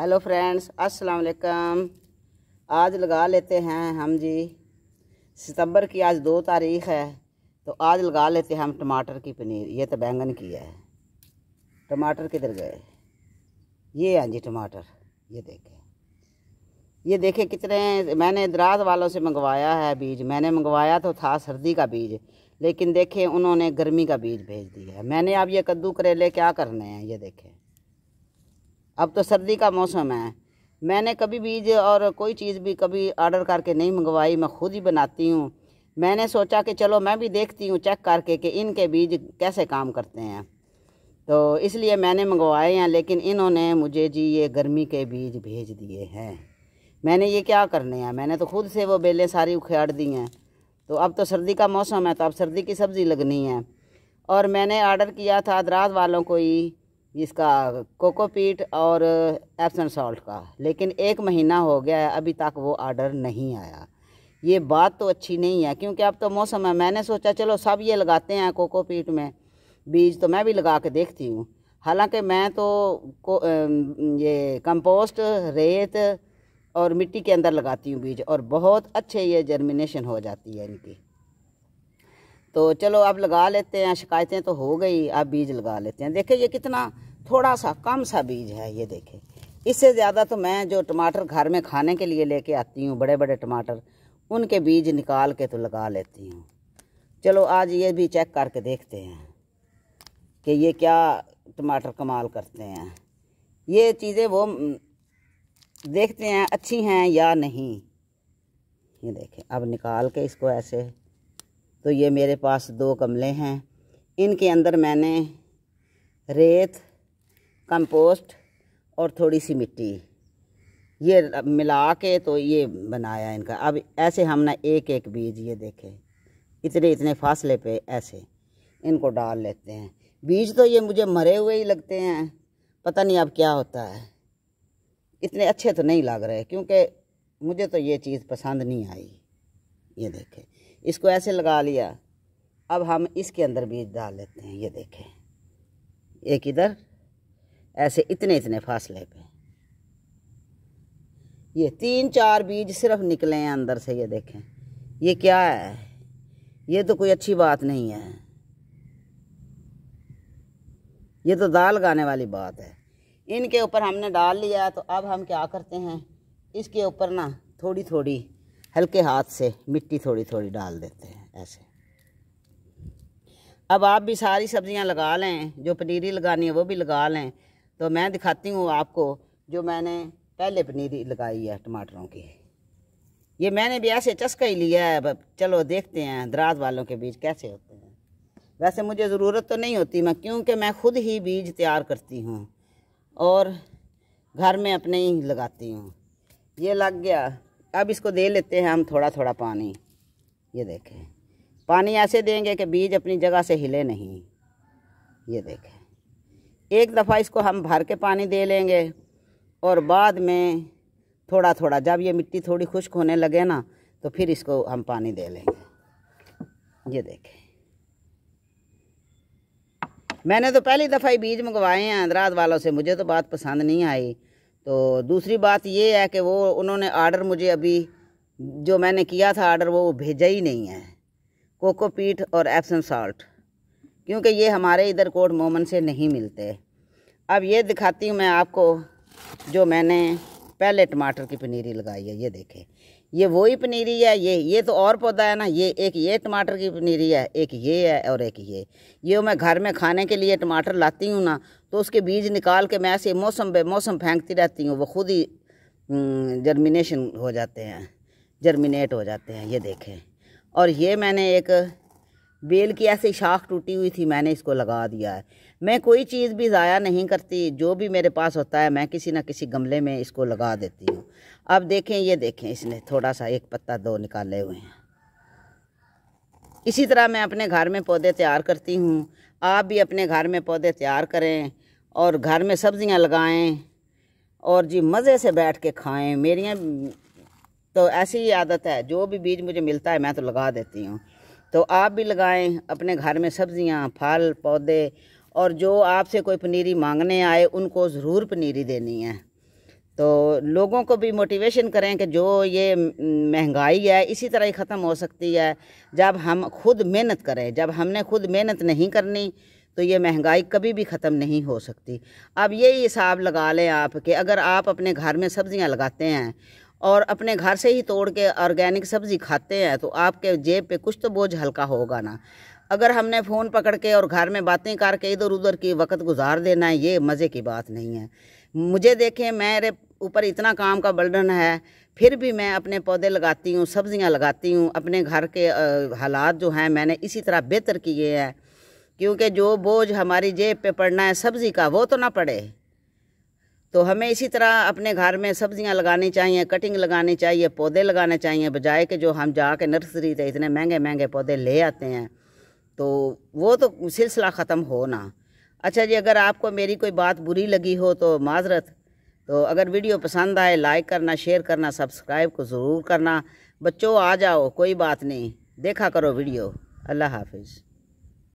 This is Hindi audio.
हेलो फ्रेंड्स अस्सलाम वालेकुम आज लगा लेते हैं हम जी सितंबर की आज दो तारीख है तो आज लगा लेते हैं हम टमाटर की पनीर ये तो बैंगन की है टमाटर किधर गए ये हाँ जी टमाटर ये देखें ये देखें कितने मैंने दराज वालों से मंगवाया है बीज मैंने मंगवाया तो था सर्दी का बीज लेकिन देखें उन्होंने गर्मी का बीज भेज दिया है मैंने अब ये कद्दू करेले क्या करने हैं ये देखें अब तो सर्दी का मौसम है मैंने कभी बीज और कोई चीज़ भी कभी ऑर्डर करके नहीं मंगवाई मैं खुद ही बनाती हूँ मैंने सोचा कि चलो मैं भी देखती हूँ चेक करके कि इनके बीज कैसे काम करते हैं तो इसलिए मैंने मंगवाए हैं लेकिन इन्होंने मुझे जी ये गर्मी के बीज भेज दिए हैं मैंने ये क्या करने हैं मैंने तो खुद से वो बेलें सारी उखाड़ दी हैं तो अब तो सर्दी का मौसम है तो अब सर्दी की सब्ज़ी लगनी है और मैंने ऑर्डर किया था दराज वालों को ही इसका कोकोपीट और एप्सन सॉल्ट का लेकिन एक महीना हो गया है अभी तक वो आर्डर नहीं आया ये बात तो अच्छी नहीं है क्योंकि अब तो मौसम है मैंने सोचा चलो सब ये लगाते हैं कोकोपीट में बीज तो मैं भी लगा के देखती हूँ हालांकि मैं तो को ये कंपोस्ट रेत और मिट्टी के अंदर लगाती हूँ बीज और बहुत अच्छे ये जर्मिनेशन हो जाती है इनकी तो चलो अब लगा लेते हैं शिकायतें तो हो गई अब बीज लगा लेते हैं देखिए ये कितना थोड़ा सा कम सा बीज है ये देखें इससे ज़्यादा तो मैं जो टमाटर घर में खाने के लिए लेके आती हूँ बड़े बड़े टमाटर उनके बीज निकाल के तो लगा लेती हूँ चलो आज ये भी चेक करके देखते हैं कि ये क्या टमाटर कमाल करते हैं ये चीज़ें वो देखते हैं अच्छी हैं या नहीं ये देखें अब निकाल के इसको ऐसे तो ये मेरे पास दो गमले हैं इनके अंदर मैंने रेत कंपोस्ट और थोड़ी सी मिट्टी ये मिला के तो ये बनाया इनका अब ऐसे हमने एक एक बीज ये देखे इतने इतने फासले पे ऐसे इनको डाल लेते हैं बीज तो ये मुझे मरे हुए ही लगते हैं पता नहीं अब क्या होता है इतने अच्छे तो नहीं लग रहे क्योंकि मुझे तो ये चीज़ पसंद नहीं आई ये देखें इसको ऐसे लगा लिया अब हम इसके अंदर बीज डाल लेते हैं ये देखें एक इधर ऐसे इतने इतने फासले पे ये तीन चार बीज सिर्फ निकले हैं अंदर से ये देखें ये क्या है ये तो कोई अच्छी बात नहीं है ये तो दाल गाने वाली बात है इनके ऊपर हमने डाल लिया तो अब हम क्या करते हैं इसके ऊपर ना थोड़ी थोड़ी हल्के हाथ से मिट्टी थोड़ी थोड़ी डाल देते हैं ऐसे अब आप भी सारी सब्ज़ियां लगा लें जो पनीरी लगानी है वो भी लगा लें तो मैं दिखाती हूँ आपको जो मैंने पहले पनीरी लगाई है टमाटरों की ये मैंने भी ऐसे चस्का ही लिया है चलो देखते हैं दराज वालों के बीज कैसे होते हैं वैसे मुझे ज़रूरत तो नहीं होती मैं क्योंकि मैं खुद ही बीज तैयार करती हूँ और घर में अपने ही लगाती हूँ ये लग गया अब इसको दे लेते हैं हम थोड़ा थोड़ा पानी ये देखें पानी ऐसे देंगे कि बीज अपनी जगह से हिले नहीं ये देखें एक दफ़ा इसको हम भर के पानी दे लेंगे और बाद में थोड़ा थोड़ा जब ये मिट्टी थोड़ी खुश्क होने लगे ना तो फिर इसको हम पानी दे लेंगे ये देखें मैंने तो पहली दफ़ा ही बीज मंगवाए हैं अंदराज वालों से मुझे तो बात पसंद नहीं आई तो दूसरी बात ये है कि वो उन्होंने आर्डर मुझे अभी जो मैंने किया था आर्डर वो भेजा ही नहीं है कोकोपीट और एप्सम सॉल्ट क्योंकि ये हमारे इधर कोट मोमन से नहीं मिलते अब ये दिखाती हूँ मैं आपको जो मैंने पहले टमाटर की पनीरी लगाई है ये देखें ये वही पनीरी है ये ये तो और पौधा है ना ये एक ये टमाटर की पनीरी है एक ये है और एक ये ये मैं घर में खाने के लिए टमाटर लाती हूँ ना तो उसके बीज निकाल के मैं ऐसे मौसम बे मौसम फेंकती रहती हूँ वो खुद ही जर्मिनेशन हम्म, हो जाते हैं जर्मिनेट हो जाते हैं ये देखें और ये मैंने एक बेल की ऐसी शाख टूटी हुई थी मैंने इसको लगा दिया है मैं कोई चीज़ भी ज़ाया नहीं करती जो भी मेरे पास होता है मैं किसी ना किसी गमले में इसको लगा देती हूँ अब देखें ये देखें इसने थोड़ा सा एक पत्ता दो निकाले हुए हैं इसी तरह मैं अपने घर में पौधे तैयार करती हूँ आप भी अपने घर में पौधे तैयार करें और घर में सब्ज़ियाँ लगाएँ और जी मज़े से बैठ के खाएँ मेरी तो ऐसी ही आदत है जो भी बीज मुझे मिलता है मैं तो लगा देती हूँ तो आप भी लगाएं अपने घर में सब्जियां फल पौधे और जो आपसे कोई पनीरी मांगने आए उनको ज़रूर पनीरी देनी है तो लोगों को भी मोटिवेशन करें कि जो ये महंगाई है इसी तरह ही ख़त्म हो सकती है जब हम खुद मेहनत करें जब हमने खुद मेहनत नहीं करनी तो ये महंगाई कभी भी ख़त्म नहीं हो सकती अब यही हिसाब लगा लें आप कि अगर आप अपने घर में सब्ज़ियाँ लगाते हैं और अपने घर से ही तोड़ के ऑर्गेनिक सब्ज़ी खाते हैं तो आपके जेब पे कुछ तो बोझ हल्का होगा ना अगर हमने फ़ोन पकड़ के और घर में बातें करके इधर उधर की वक्त गुजार देना है ये मज़े की बात नहीं है मुझे देखें मेरे ऊपर इतना काम का बर्डन है फिर भी मैं अपने पौधे लगाती हूँ सब्ज़ियाँ लगाती हूँ अपने घर के हालात जो हैं मैंने इसी तरह बेहतर किए हैं क्योंकि जो बोझ हमारी जेब पे पड़ना है सब्ज़ी का वो तो ना पड़े तो हमें इसी तरह अपने घर में सब्जियां लगानी चाहिए कटिंग लगानी चाहिए पौधे लगाने चाहिए बजाय के जो हम जा के नर्सरी से इतने महंगे महंगे पौधे ले आते हैं तो वो तो सिलसिला ख़त्म हो ना अच्छा जी अगर आपको मेरी कोई बात बुरी लगी हो तो माजरत तो अगर वीडियो पसंद आए लाइक करना शेयर करना सब्सक्राइब को ज़रूर करना बच्चों आ जाओ कोई बात नहीं देखा करो वीडियो अल्लाह हाफिज़